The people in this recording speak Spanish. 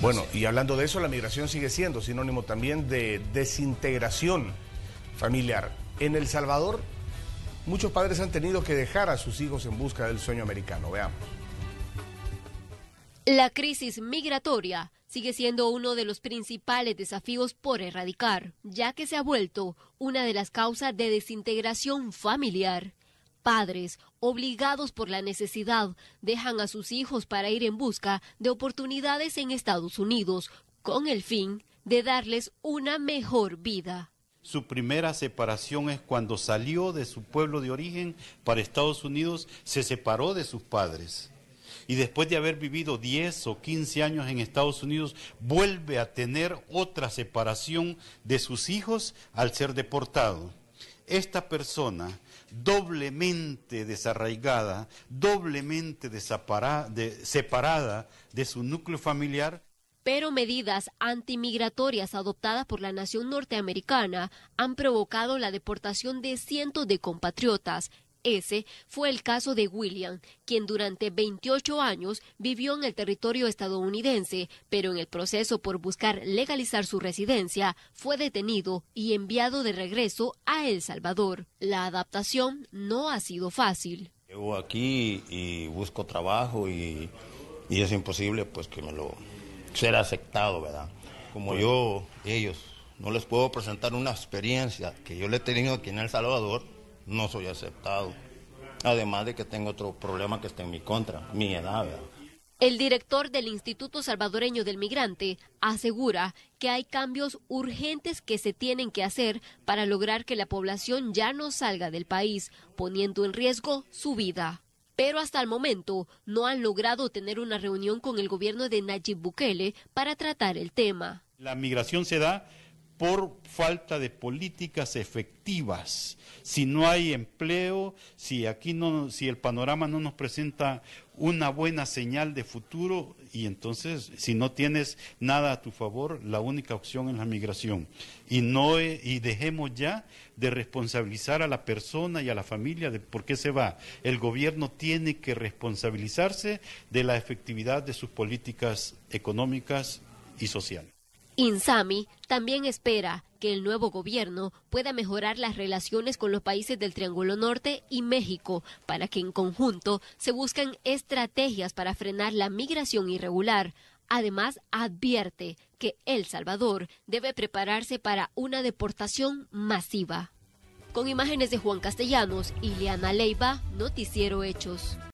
bueno, y hablando de eso, la migración sigue siendo sinónimo también de desintegración familiar. En El Salvador, muchos padres han tenido que dejar a sus hijos en busca del sueño americano. Veamos. La crisis migratoria sigue siendo uno de los principales desafíos por erradicar, ya que se ha vuelto una de las causas de desintegración familiar. Padres, obligados por la necesidad, dejan a sus hijos para ir en busca de oportunidades en Estados Unidos con el fin de darles una mejor vida. Su primera separación es cuando salió de su pueblo de origen para Estados Unidos, se separó de sus padres y después de haber vivido 10 o 15 años en Estados Unidos, vuelve a tener otra separación de sus hijos al ser deportado esta persona doblemente desarraigada, doblemente separada de su núcleo familiar. Pero medidas antimigratorias adoptadas por la nación norteamericana han provocado la deportación de cientos de compatriotas ese fue el caso de William, quien durante 28 años vivió en el territorio estadounidense, pero en el proceso por buscar legalizar su residencia fue detenido y enviado de regreso a El Salvador. La adaptación no ha sido fácil. Llevo aquí y busco trabajo y, es imposible pues que me lo ser aceptado, ¿verdad? Como pues yo, ellos, no les puedo presentar una experiencia que yo le he tenido aquí en El Salvador no soy aceptado. Además de que tengo otro problema que está en mi contra, mi edad. El director del Instituto Salvadoreño del Migrante asegura que hay cambios urgentes que se tienen que hacer para lograr que la población ya no salga del país, poniendo en riesgo su vida. Pero hasta el momento no han logrado tener una reunión con el gobierno de Nayib Bukele para tratar el tema. La migración se da por falta de políticas efectivas. Si no hay empleo, si aquí no, si el panorama no nos presenta una buena señal de futuro, y entonces si no tienes nada a tu favor, la única opción es la migración. Y no y dejemos ya de responsabilizar a la persona y a la familia de por qué se va. El gobierno tiene que responsabilizarse de la efectividad de sus políticas económicas y sociales. Insami también espera que el nuevo gobierno pueda mejorar las relaciones con los países del Triángulo Norte y México para que en conjunto se busquen estrategias para frenar la migración irregular. Además, advierte que El Salvador debe prepararse para una deportación masiva. Con imágenes de Juan Castellanos y Leana Leiva, Noticiero Hechos.